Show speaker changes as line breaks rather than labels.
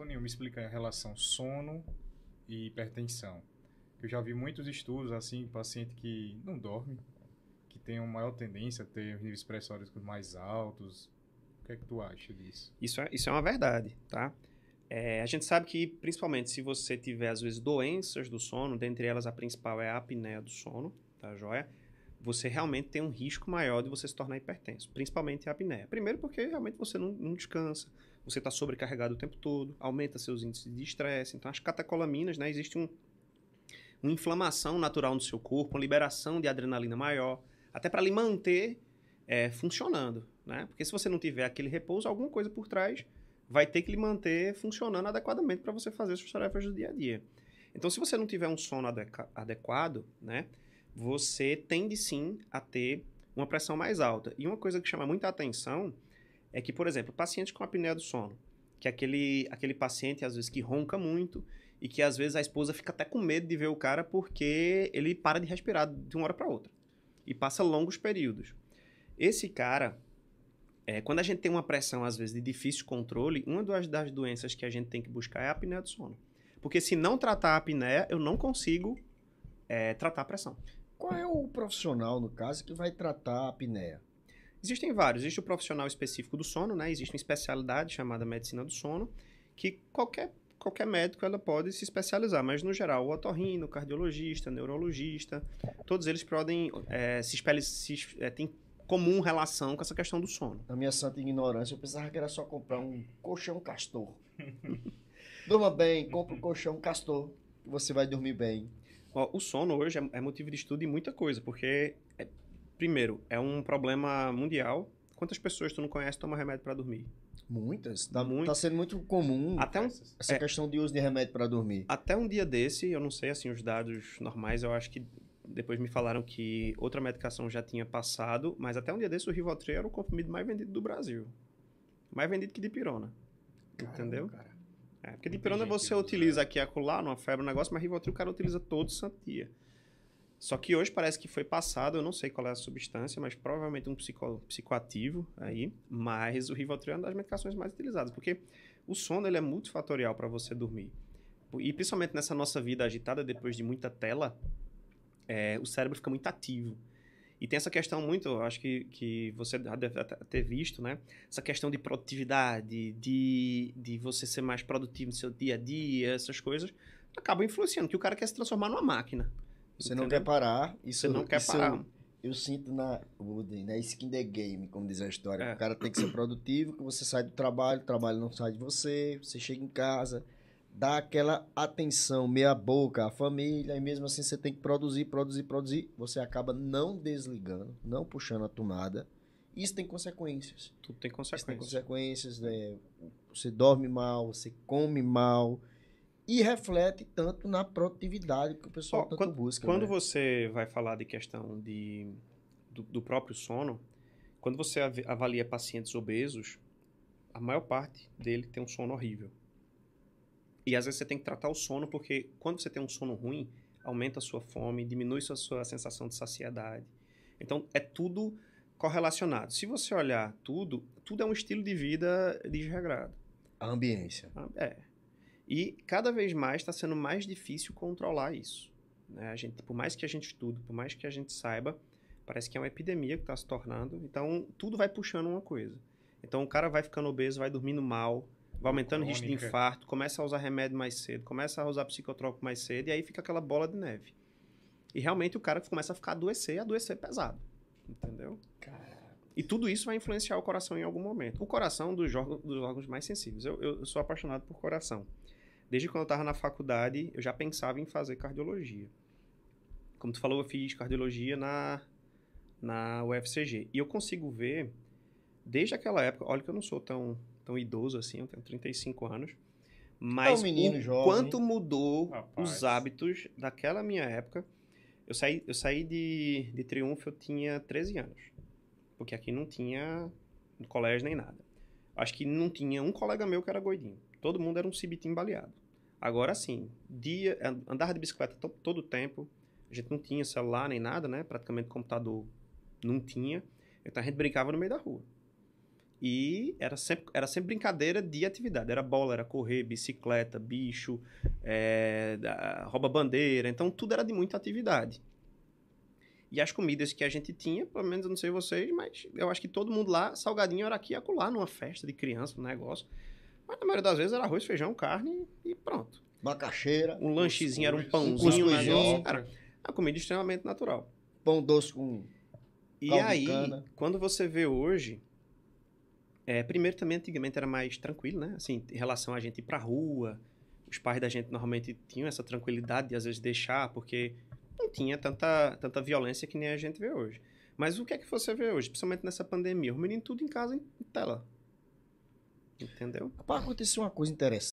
Toninho, me explica a relação sono e hipertensão. Eu já vi muitos estudos, assim, paciente que não dorme, que tem uma maior tendência a ter os níveis pressóricos mais altos. O que é que tu acha disso? Isso é, isso é uma verdade, tá? É, a gente sabe que, principalmente, se você tiver, às vezes, doenças do sono, dentre elas a principal é a apneia do sono, tá joia? Você realmente tem um risco maior de você se tornar hipertenso, principalmente a apneia. Primeiro porque, realmente, você não, não descansa, você está sobrecarregado o tempo todo, aumenta seus índices de estresse. Então, as catecolaminas, né, existe um, uma inflamação natural no seu corpo, uma liberação de adrenalina maior, até para lhe manter é, funcionando. Né? Porque se você não tiver aquele repouso, alguma coisa por trás vai ter que lhe manter funcionando adequadamente para você fazer suas tarefas do dia a dia. Então, se você não tiver um sono adequado, né, você tende sim a ter uma pressão mais alta. E uma coisa que chama muita atenção é que, por exemplo, paciente com apneia do sono, que é aquele, aquele paciente, às vezes, que ronca muito e que, às vezes, a esposa fica até com medo de ver o cara porque ele para de respirar de uma hora para outra e passa longos períodos. Esse cara, é, quando a gente tem uma pressão, às vezes, de difícil controle, uma das, das doenças que a gente tem que buscar é a apneia do sono. Porque se não tratar a apneia, eu não consigo é, tratar a pressão. Qual é o profissional, no caso, que vai tratar a apneia? Existem vários. Existe o profissional específico do sono, né? Existe uma especialidade chamada medicina do sono, que qualquer, qualquer médico ela pode se especializar, mas no geral, o otorrino, cardiologista, neurologista, todos eles podem é, se, se é, tem comum relação com essa questão do sono.
Na minha santa ignorância, eu pensava que era só comprar um colchão castor.
Durma bem, compra um colchão castor, que você vai dormir bem. Ó, o sono hoje é, é motivo de estudo e muita coisa, porque é primeiro, é um problema mundial. Quantas pessoas tu não conhece tomam remédio para dormir? Muitas. Tá, muito. tá sendo muito comum até um, essa é, questão de uso de remédio para dormir. Até um dia desse, eu não sei assim os dados normais, eu acho que depois me falaram que outra medicação já tinha passado, mas até um dia desse o Rivotril era o comprimido mais vendido do Brasil. Mais vendido que dipirona. Caramba, entendeu? Cara. É, porque dipirona você utiliza aqui e acolá, numa febre, um negócio, mas Rivotril o cara utiliza todo santo dia. Só que hoje parece que foi passado, eu não sei qual é a substância, mas provavelmente um psico, psicoativo aí. Mas o Rivotril é uma das medicações mais utilizadas, porque o sono ele é multifatorial para você dormir. E principalmente nessa nossa vida agitada, depois de muita tela, é, o cérebro fica muito ativo. E tem essa questão muito, eu acho que, que você deve ter visto, né? Essa questão de produtividade, de, de você ser mais produtivo no seu dia a dia, essas coisas, acaba influenciando, que o cara quer se transformar numa máquina.
Você não quer parar. Isso, Você não quer parar. Eu, eu sinto na, na né, skin the game, como diz a história. É. O cara tem que ser produtivo, que você sai do trabalho, o trabalho não sai de você, você chega em casa, dá aquela atenção meia boca à família, e mesmo assim você tem que produzir, produzir, produzir. Você acaba não desligando, não puxando a tomada. Isso tem consequências. Tudo tem consequências. Isso tem consequências, né? Você dorme mal, você come mal, e reflete tanto na produtividade que o pessoal oh, tanto quando, busca. Quando né?
você vai falar de questão de, do, do próprio sono, quando você avalia pacientes obesos, a maior parte dele tem um sono horrível. E às vezes você tem que tratar o sono, porque quando você tem um sono ruim, aumenta a sua fome, diminui a sua sensação de saciedade. Então, é tudo correlacionado. Se você olhar tudo, tudo é um estilo de vida desregrado. A ambiência. É. E cada vez mais está sendo mais difícil controlar isso. Né? A gente, por mais que a gente estude, por mais que a gente saiba, parece que é uma epidemia que está se tornando. Então, tudo vai puxando uma coisa. Então, o cara vai ficando obeso, vai dormindo mal, vai aumentando o risco de infarto, começa a usar remédio mais cedo, começa a usar psicotrópico mais cedo, e aí fica aquela bola de neve. E realmente o cara começa a ficar adoecer e adoecer pesado. Entendeu? E tudo isso vai influenciar o coração em algum momento. O coração dos órgãos, dos órgãos mais sensíveis. Eu, eu sou apaixonado por coração. Desde quando eu estava na faculdade, eu já pensava em fazer cardiologia. Como tu falou, eu fiz cardiologia na, na UFCG. E eu consigo ver, desde aquela época, olha que eu não sou tão, tão idoso assim, eu tenho 35 anos, mas é um o jovem. quanto mudou Rapaz. os hábitos daquela minha época. Eu saí, eu saí de, de Triunfo, eu tinha 13 anos. Porque aqui não tinha colégio nem nada. Acho que não tinha um colega meu que era gordinho todo mundo era um cibitim baleado. Agora sim, dia, andava de bicicleta to, todo o tempo, a gente não tinha celular nem nada, né? Praticamente computador não tinha. Então a gente brincava no meio da rua. E era sempre, era sempre brincadeira de atividade. Era bola, era correr, bicicleta, bicho, é, rouba-bandeira. Então tudo era de muita atividade. E as comidas que a gente tinha, pelo menos eu não sei vocês, mas eu acho que todo mundo lá, salgadinho era aqui e acolá, numa festa de criança, um negócio. Mas na maioria das vezes era arroz, feijão, carne e pronto. Macaxeira. Um lanchezinho, era um pãozinho, um negócio. Né? Cara, a comida é extremamente natural. Pão doce com. E aí, quando você vê hoje, é, primeiro também antigamente era mais tranquilo, né? Assim, em relação a gente ir pra rua, os pais da gente normalmente tinham essa tranquilidade de às vezes deixar, porque não tinha tanta, tanta violência que nem a gente vê hoje. Mas o que é que você vê hoje, principalmente nessa pandemia? O menino tudo em casa em tela. Entendeu? aconteceu uma coisa interessante.